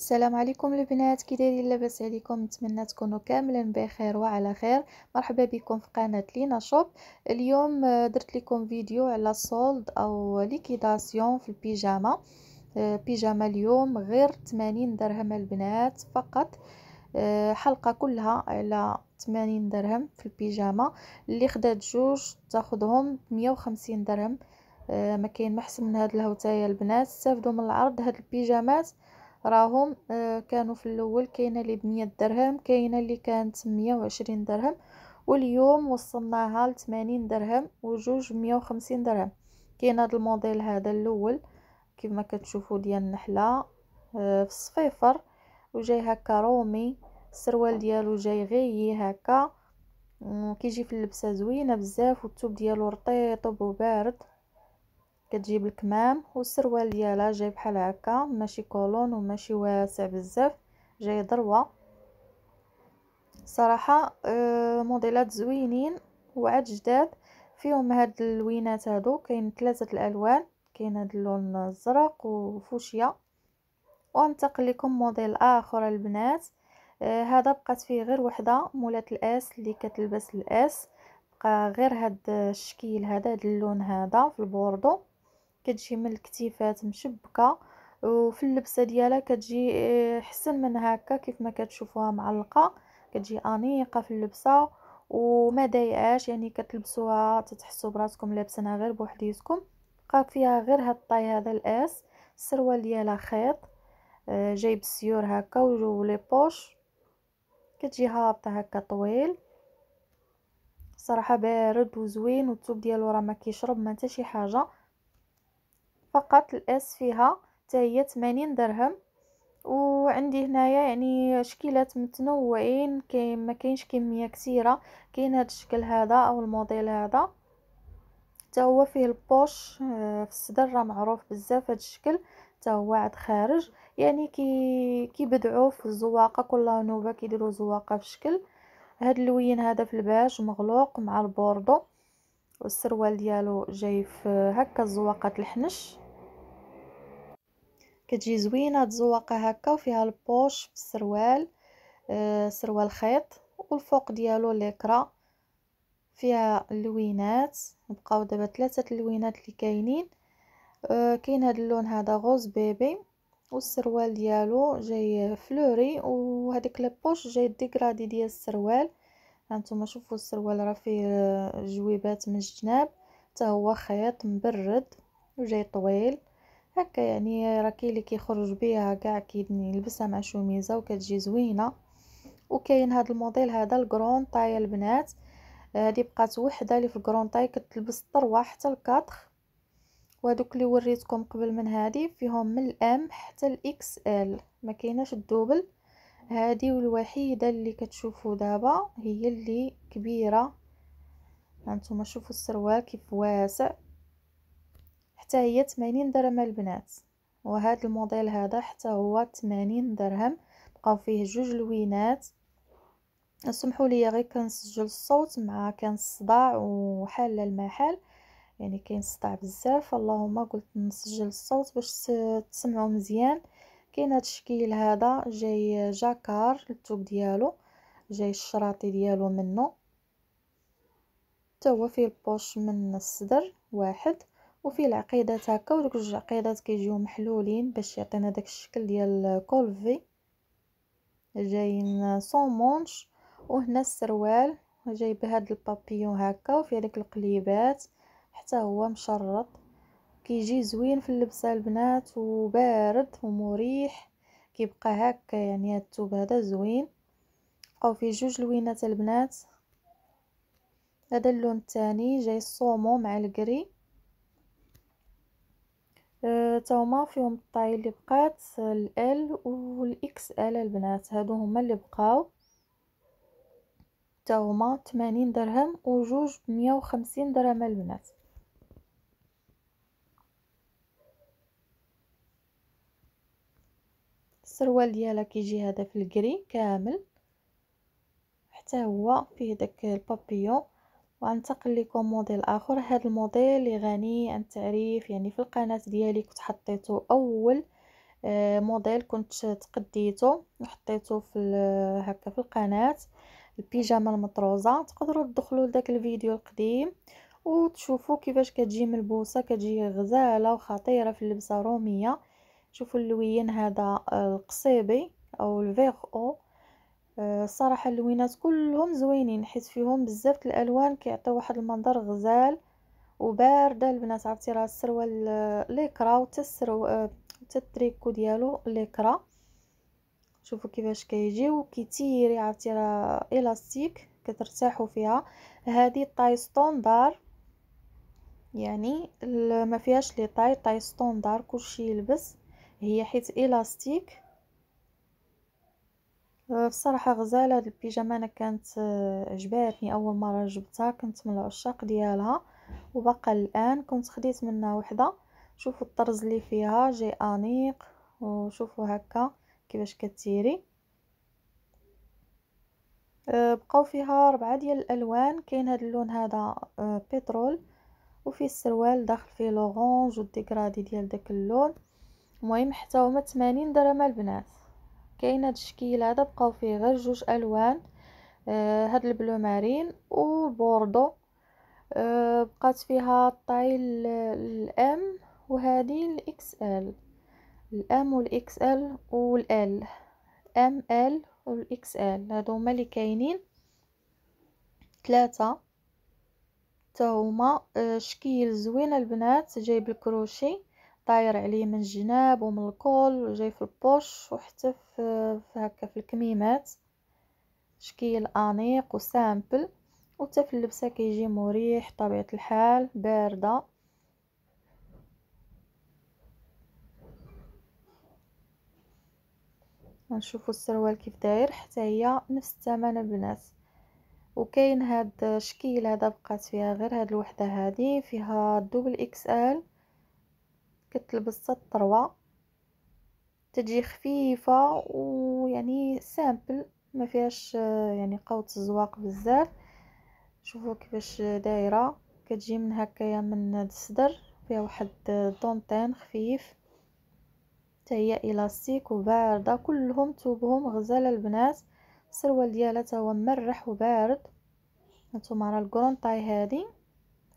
السلام عليكم البنات كي دايرين لاباس عليكم نتمنى تكونوا كاملين بخير وعلى خير مرحبا بكم في قناه لينا شوب اليوم آه، درت لكم فيديو على سولد او ليكيداسيون في البيجاما آه، بيجاما اليوم غير 80 درهم البنات فقط آه، حلقه كلها على 80 درهم في البيجاما اللي خدات جوج تاخذهم 150 درهم ما كاين محسن من هاد الهوتايه البنات استافدوا من العرض هاد البيجامات راهم آه، كانوا في الاول كاينه اللي ب درهم كاينه اللي كانت 120 درهم واليوم وصلناها ل 80 درهم وجوج 150 درهم كاين هذا الموديل هذا الاول كما كتشوفوا ديال النحله آه، في الصفيفر وجاي هكا رومي السروال ديالو جاي غيي هكا كيجي في اللبسه زوينه بزاف والثوب ديالو رطيطب وبارد كتجيب الكمام والسروال ديالها جاي بحال هكا ماشي كولون وماشي واسع بزاف جاي ضروه صراحه آه، موديلات زوينين وعاد جداد فيهم هاد اللوينات هادو كاين ثلاثه الالوان كاين هاد اللون الزرق وفوشيا وانتقل لكم موديل اخر البنات آه هذا بقات فيه غير وحده مولات الاس اللي كتلبس الاس بقى غير هاد الشكل هذا هاد اللون هذا في البوردو كتجي من الكتيفات مشبكه وفي اللبسه ديالها كتجي آه، حسن من هكا كيف ما كتشوفوها معلقه كتجي انيقه في اللبسه وما ضايقاش يعني كتلبسوها تتحسوا براسكم لابسينها غير بوحديتكم بقى فيها غير هاد الطاي هذا الاس السروال ديالها خيط آه، جايب السيور هكا ولي بوش كتجي هابطه هكا طويل صراحه بارد وزوين والثوب ديالو راه ما كيشرب ما حتى شي حاجه فقط الاس فيها حتى هي 80 درهم وعندي هنايا يعني شكيلات متنوعين كاين ما كاينش كميه كثيره كاين هذا الشكل هذا او الموديل هذا حتى هو فيه البوش آه، في الصدر راه معروف بزاف هذا الشكل حتى هو عاد خارج يعني كي كيبدعوا في الزواقه كل نوبه كيديروا زواقه في شكل هاد اللوين هذا في الباج مغلوق مع البوردو والسروال ديالو جاي في هكا الزواقه الحنش كتجي زوينه تزوقها هكا وفيها البوش في السروال آه سروال خيط والفوق ديالو ليكرا فيها اللوينات بقاو دابا ثلاثه اللوينات اللي كاينين آه كاين هذا اللون هذا غوز بيبي والسروال ديالو جاي فلوري وهذيك البوش جاي ديكرادي ديال السروال هانتوما شوفوا السروال راه فيه آه، جويبات من الجناب حتى هو خيط مبرد وجاي طويل هكا يعني راكي اللي كيخرج بها كاع كي يلبسها مع شوميزه وكتجي زوينه وكاين هذا الموديل هذا الكرون طاي البنات هذه آه، بقات وحده اللي في الكرون طاي كتلبس طروا حتى الكاتر وهذوك اللي وريتكم قبل من هذه فيهم من الام حتى الاكس ال ما كايناش الدوبل هذه والوحيده اللي كتشوفوا دابا هي اللي كبيره هانتوما شوفوا السروال كيف واسع حتى هي 80 درهم البنات وهذا الموديل هذا حتى هو 80 درهم بقاو فيه جوج لوينات سمحوا لي غير كنسجل الصوت مع كان الصداع وحال المحل يعني كاين الصداع بزاف اللهم قلت نسجل الصوت باش تسمعوا مزيان كاين هذا الشكل هذا جاي جاكار التوب ديالو جاي الشراطي ديالو منه حتى هو فيه البوش من الصدر واحد وفيه العقيدات هكا ودوك جوج عقيدات كيجيو محلولين باش يعطينا داك الشكل ديال كولفي جايين سون مونش وهنا السروال جاي بهاد البابيون هكا وفيه هذيك القليبات حتى هو مشرط كيجي زوين في اللبسه البنات وبارد ومريح كيبقى هكا يعني هاد الثوب هذا زوين بقاو فيه جوج لوينات البنات هذا اللون الثاني جاي الصومو مع الكري آه، تا هما فيهم الطاي اللي بقات ال والاكس ال البنات هادو هما اللي بقاو تا هما 80 درهم وجوج 150 درهم البنات السروال ديالها كيجي هذا في الكري كامل حتى هو فيه داك البابيون وانتقل لكم موديل اخر هذا الموديل غني عن التعريف يعني في القناه ديالي كنت حطيته اول آه، موديل كنت تقديته وحطيته في هكا في القناه البيجامه المطروزه تقدروا تدخلوا لذاك الفيديو القديم وتشوفوا كيفاش كتجي ملبوسه كتجي غزاله وخطيره في اللبسه روميه شوفوا اللوين هذا آه، القصيبي او الفيغ او الصراحه آه، اللوينات كلهم زوينين حيت فيهم بزاف الالوان كيعطيو واحد المنظر غزال وبارده البنات عرفتي راه السروال ليكرا وتا السرو آه، تا التريكو ديالو ليكرا شوفوا كيفاش كيجي وكيتيري عرفتي راه الاستيك كترتاحوا فيها هذه طاي ستوندار يعني ما فيهاش لي طاي طاي ستوندار كلشي يلبس هي حيت الاستيك آه، بصراحه غزاله هاد البيجامه انا كانت آه، عجباتني اول مره جبتها كنت من العشاق ديالها وباقا الان كنت خديت منها وحده شوفوا الطرز اللي فيها جي انيق وشوفوا هكا كيفاش كتيري آه، بقاو فيها ربعه ديال الالوان كاين هذا اللون هذا بترول وفيه السروال داخل فيه لورانج والديكرادي ديال داك اللون المهم حتى هما 80 درهم البنات كاين الشكل هذا بقاو فيه غير جوج الوان آه هاد البلو مارين وبوردو آه، بقات فيها الطايل الام وهذه الاكس ال الام والاكس ال والال ام ال والاكس ال هادو هما اللي كاينين ثلاثه حتى هما آه، شكيل زوين البنات جايب الكروشي طاير عليه من الجناب ومن الكول وجاي في البوش وحتى في هكا في الكميمات شكل انيق وسامبل وحتى في اللبسه كيجي مريح طبيعه الحال بارده نشوفوا السروال كيف داير حتى هي نفس الثمن البنات وكاين هاد الشكل هذا بقات فيها غير هاد الوحده هذه فيها دوبل اكس ال كتلبس الطروه تجي خفيفه ويعني سامبل ما فيهاش يعني قوت الزواق بزاف شوفوا كيفاش دايره كتجي من هكايا من الصدر فيها واحد دونتين خفيف تاهي الاستيك وبارده كلهم توبهم غزال البنات السروال ديالها تاهو مرح وبارد هانتوما راه الكرونطاي هادي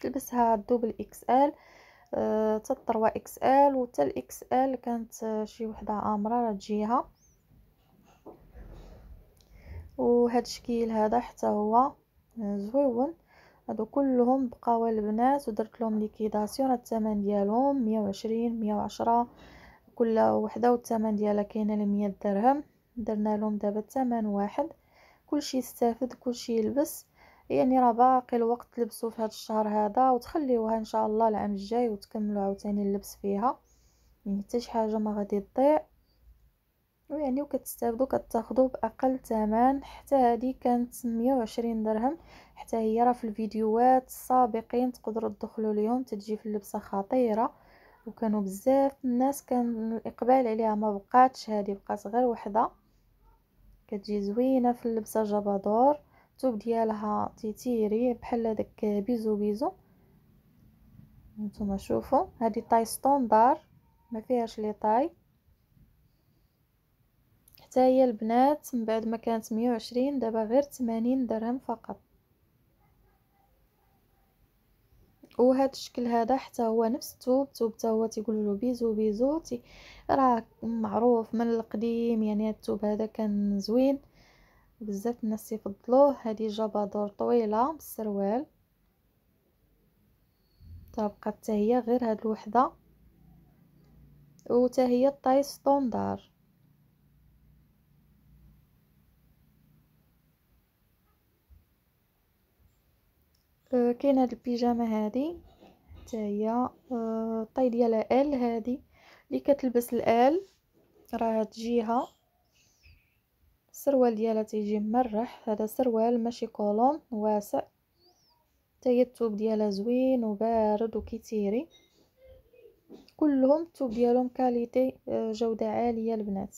تلبسها دوبل اكس ال حتى اكس ال وحتى الاكس ال كانت شي وحده امره تجيها وهذا الشكل هذا حتى هو آه، زويون هادو كلهم بقاو البنات ودرت لهم ليكيداسيون الثمن ديالهم 120 110 كل وحده والثمن ديالها كاينه ل 100 درهم درنا لهم دابا الثمن واحد كلشي استافد كلشي يلبس يعني راه باقي الوقت تلبسوا في هذا الشهر هذا وتخليوها ان شاء الله العام الجاي وتكملوا عاوتاني اللبس فيها يعني حتى شي حاجه ما غادي تضيع ويعني وكتستافدوا كتاخذوا باقل ثمن حتى هذه كانت 120 درهم حتى هي راه في الفيديوهات السابقين تقدروا تدخلوا اليوم تجي في اللبسه خطيره وكانوا بزاف الناس كان الاقبال عليها ما بقاتش هذه بقات غير وحده كتجي زوينه في اللبسه جبادور الثوب ديالها تيتيري بحال داك بيزو بيزو نتوما شوفوا هذه طاي ستوندار ما فيهاش لي طاي حتى هي البنات من بعد ما كانت 120 دابا غير 80 درهم فقط وهذا الشكل هذا حتى هو نفس الثوب الثوب حتى هو تيقولوا له بيزو بيزو تي راه معروف من القديم يعني الثوب هذا كان زوين بزاف الناس يفضلوه هذه جبادور طويله بالسروال تبقى حتى هي غير هذه الوحده وتا هي الطاي ستوندار آه، كاين هاد البيجامه هادي حتى هي آه، الطاي ديالها ال هادي اللي كتلبس الال راه تجيها السروال ديالها تيجي مرح هذا سروال ماشي كولون واسع حتى الثوب ديالها زوين وبارد وكيتيري كلهم الثوب ديالهم كاليتي آه، جوده عاليه البنات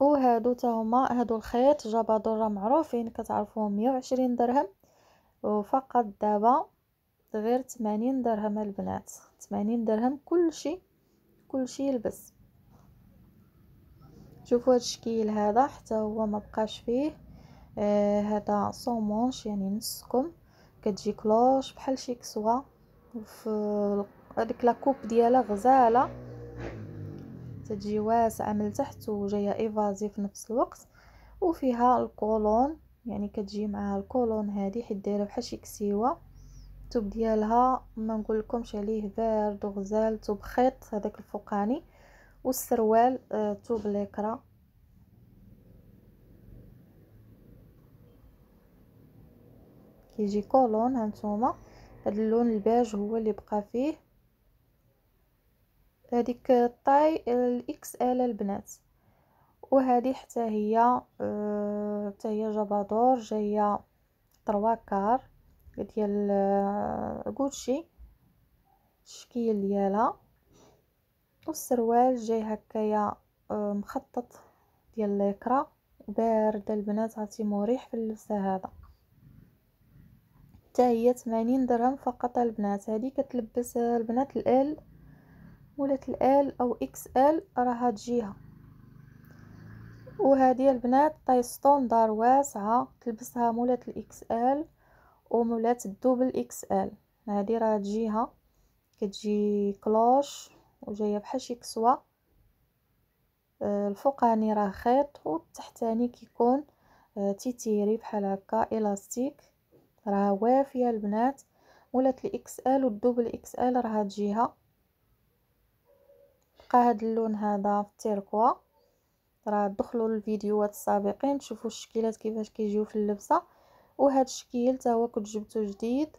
وهادو تا هما هادو الخيط جابا دوره معروفين كتعرفوهم 120 درهم وفقط دابا غير 80 درهم البنات 80 درهم كلشي كلشي يلبس شوفوا هذا الشكل هذا حتى هو ما بقاش فيه آه هذا صومونش يعني نصكم كتجي كلوش بحال شي كسوه في هذيك لاكوب ديالها غزاله تجي واسعه من التحت وجايه ايفازي في نفس الوقت وفيها الكولون يعني كتجي معها الكولون هذه حيت دايره بحال شي كسيوه الثوب ديالها ما نقول لكمش عليه بارد وغزال ثوب خيط هذاك الفوقاني والسروال توب آه، ليكرا كيجي كولون هانتوما هاد اللون الباج هو اللي بقى فيه هذيك الطاي الاكس ال البنات وهذه حتى هي أه حتى هي جابادور جايه 3 كار ديال آه، غوتشي الشكل ديالها والسروال جاي هكايا آه، مخطط ديال ليكرا بارده البنات عرفتي مريح في اللبسه هذا حتى هي 80 درهم فقط البنات هذه كتلبس البنات الال مولات الال او اكس ال راها تجيها وهذه البنات طاي ستوندار واسعه تلبسها مولات الاكس ال ومولات الدوبل اكس ال هذه راه تجيها كتجي كلوش وجايه بحال شي كسوه آه، الفوقاني راه خيط والتحتاني كيكون آه، تيتيري بحال هكا الاستيك راه وافيه البنات ولات الاكس ال والدوبل اكس ال راه تجيها بقى هاد اللون هذا في التيركوا راه دخلوا للفيديوهات السابقين تشوفوا الشكيلات كيفاش كيجيو في اللبسه وهذا الشكل حتى هو كنت جبته جديد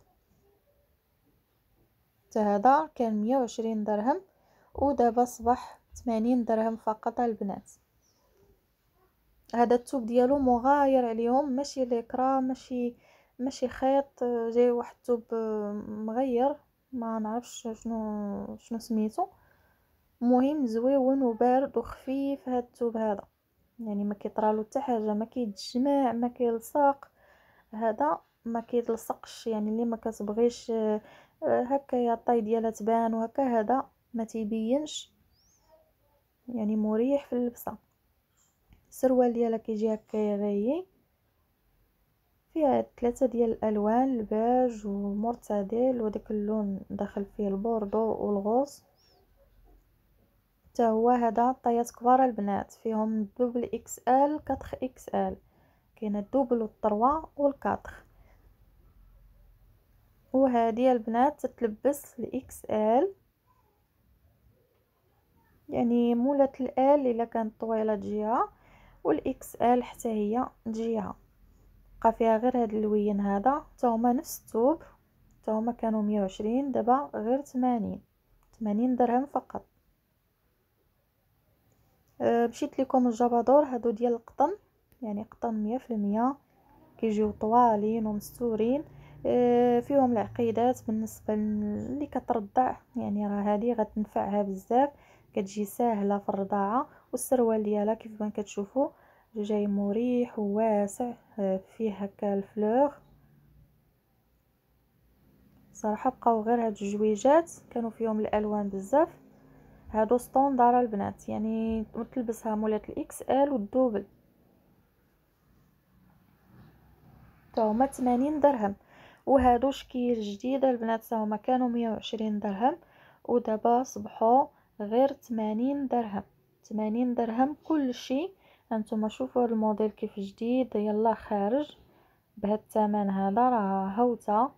حتى هذا كان 120 درهم ودابا صبح 80 درهم فقط البنات هذا التوب ديالو مغاير عليهم ماشي ليكرا ماشي ماشي خيط جاي واحد التوب آه، مغير ما نعرفش شنو شنو سميتو مهم زويون وبارد وخفيف هاد التوب هذا يعني ما كيطرالو حتى حاجه ما كيتجمع ما كيلصق هذا ما كيتلصقش يعني اللي ما كتبغيش آه، هكا يا طاي ديالها تبان وهكا هذا ما تيبينش يعني مريح في اللبسه السروال ديالها كيجي هكا غايي فيها ثلاثه ديال الالوان الباج ومرتدل وداك اللون داخل فيه البوردو والغوص حتى هو هذا طيات كبار البنات فيهم دوبل اكس ال 4 اكس ال كاينه الدوبل والطروا والكاتر وهذه البنات تتلبس الاكس ال يعني مولات الال الا كانت طويله جهه والاكس ال حتى هي جهه بقى فيها غير هاد اللوين هذا حتى هما نفس الثوب حتى هما كانوا 120 دابا غير 80 80 درهم فقط أه مشيت لكم الجبادور هادو ديال القطن يعني قطن 100% كيجيو طوالين ومستورين أه فيهم العقيدات بالنسبه اللي كترضع يعني راه هذه غتنفعها بزاف كتجي ساهله في الرضاعه والسروال ديالها كيف ما كتشوفوا جاي مريح وواسع آه، فيه هكا الفلوغ صراحه بقاو غير هاد الجويجات كانوا فيهم الالوان بزاف هادو ستوندار البنات يعني تلبسها مولات الاكس ال والدوبل تا 80 درهم وهادو شكيل جديده البنات تا كانوا 120 درهم ودابا صبحوا غير 80 درهم 80 درهم كلشي هانتوما شوفوا هاد الموديل كيف جديد يلا خارج بهاد الثمن هذا راه هوته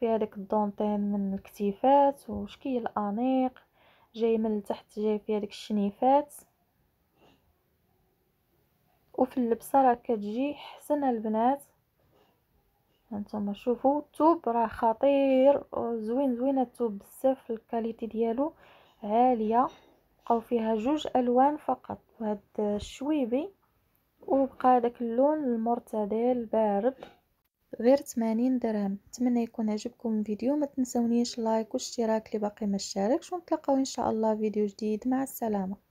في هذاك الدونتين من الكتيفات وشكيل انيق جاي من التحت جاي في هذيك الشنيفات وفي اللبسه راه كتجي حسن البنات هانتوما شوفوا الثوب راه خطير زوين زوين الثوب بزاف الكاليتي ديالو عالية بقاو فيها جوج الوان فقط وهاد الشويبي وبقى داك اللون المرتدل بارد غير 80 درهم نتمنى يكون عجبكم الفيديو ما تنسونيش لايك واشتراك لباقي باقي ما اشتركش ونتلقاو ان شاء الله فيديو جديد مع السلامه